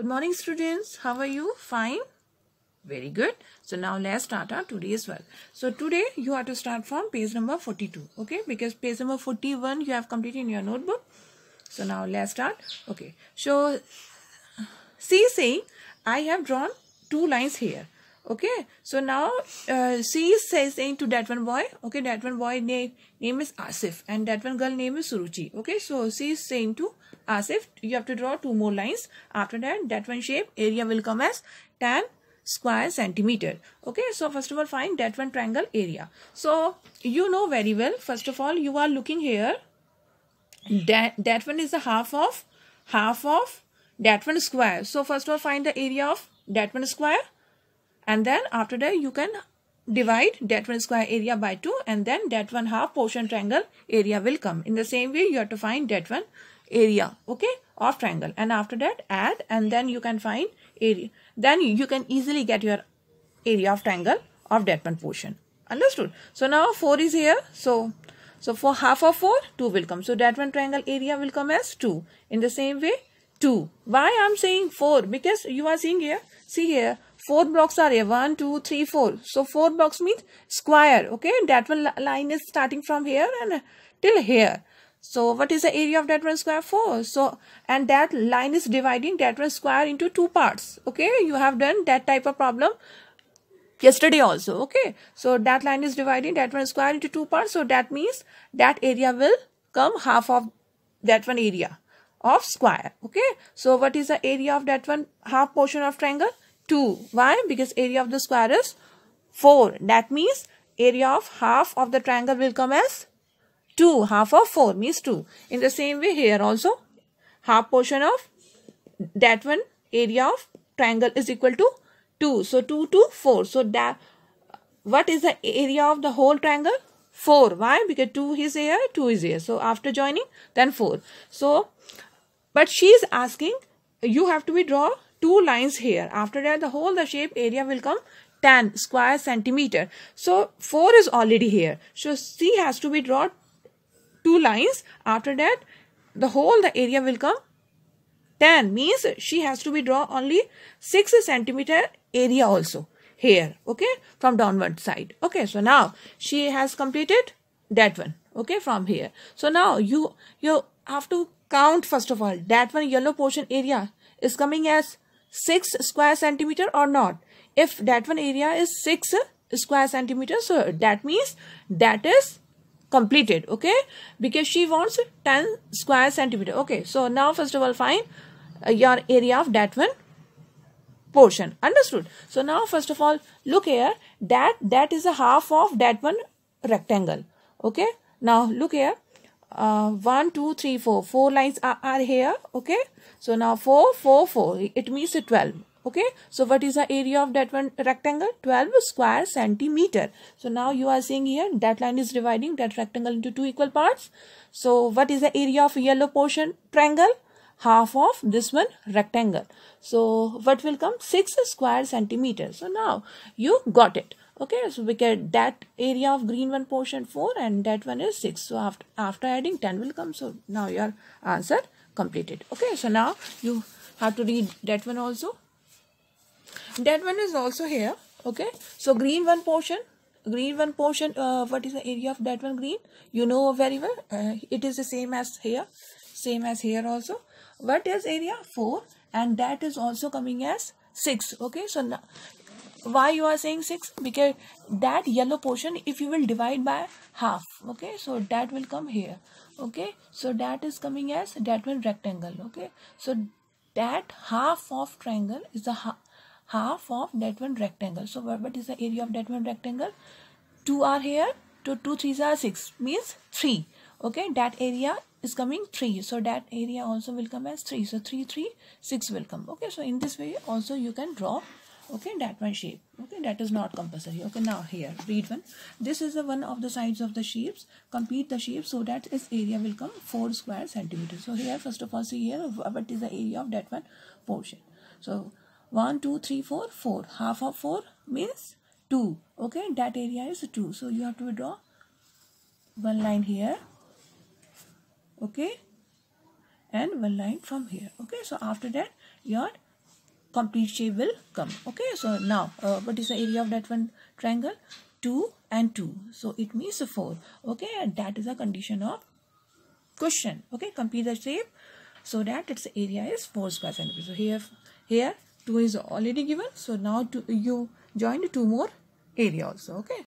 Good morning students. How are you? Fine? Very good. So now let's start our today's work. So today you have to start from page number 42. Okay. Because page number 41 you have completed in your notebook. So now let's start. Okay. So see saying I have drawn two lines here okay so now uh, she is saying to that one boy okay that one boy name name is asif and that one girl name is suruchi okay so she is saying to asif you have to draw two more lines after that that one shape area will come as tan square centimeter okay so first of all find that one triangle area so you know very well first of all you are looking here that that one is a half of half of that one square so first of all find the area of that one square and then after that you can divide that one square area by 2 and then that one half portion triangle area will come. In the same way you have to find that one area okay of triangle and after that add and then you can find area. Then you can easily get your area of triangle of that one portion. Understood? So now 4 is here. So so for half of 4 2 will come. So that one triangle area will come as 2. In the same way 2. Why I am saying 4? Because you are seeing here. See here Four blocks are here. One, two, three, four. So four blocks means square. Okay. That one line is starting from here and uh, till here. So what is the area of that one square? 4. So and that line is dividing that one square into two parts. Okay. You have done that type of problem yesterday also. Okay. So that line is dividing that one square into two parts. So that means that area will come half of that one area of square. Okay. So what is the area of that one half portion of triangle? 2. Why? Because area of the square is 4. That means area of half of the triangle will come as 2. Half of 4 means 2. In the same way here also, half portion of that one area of triangle is equal to 2. So 2 to 4. So that what is the area of the whole triangle? 4. Why? Because 2 is here, 2 is here. So after joining, then 4. So, but she is asking, you have to be draw two lines here. After that, the whole the shape area will come 10 square centimeter. So 4 is already here. So C has to be drawn two lines. After that, the whole the area will come 10 means she has to be draw only 6 centimeter area also here okay from downward side okay so now she has completed that one okay from here so now you you have to count first of all that one yellow portion area is coming as 6 square centimeter or not if that one area is 6 square centimeter so that means that is completed okay because she wants 10 square centimeter okay so now first of all find uh, your area of that one portion understood so now first of all look here that that is a half of that one rectangle okay now look here uh, 1, 2, 3, 4. 4 lines are, are here. Okay. So now 4, 4, 4. It means 12. Okay. So what is the area of that one rectangle? 12 square centimeter. So now you are seeing here that line is dividing that rectangle into two equal parts. So what is the area of yellow portion triangle? half of this one rectangle. So what will come? 6 square centimeter. So now you got it okay so we get that area of green one portion 4 and that one is 6 so after, after adding 10 will come so now your answer completed okay so now you have to read that one also that one is also here okay so green one portion green one portion uh, what is the area of that one green you know very well uh, it is the same as here same as here also what is area 4 and that is also coming as 6 okay so now why you are saying 6 because that yellow portion if you will divide by half okay so that will come here okay so that is coming as that one rectangle okay so that half of triangle is the ha half of that one rectangle so what is the area of that one rectangle 2 are here so 2 three are 6 means 3 okay that area is coming 3 so that area also will come as 3 so 3 3 6 will come okay so in this way also you can draw okay that one shape okay that is not compulsory okay now here read one this is the one of the sides of the shapes complete the shape so that its area will come 4 square centimeters so here first of all see here what is the area of that one portion so one, two, three, four, four. half of 4 means 2 okay that area is 2 so you have to draw one line here okay and one line from here okay so after that your complete shape will come okay so now uh, what is the area of that one triangle 2 and 2 so it means 4 okay and that is the condition of question okay complete the shape so that its area is 4 square centimeters so here here 2 is already given so now to you join two more area also okay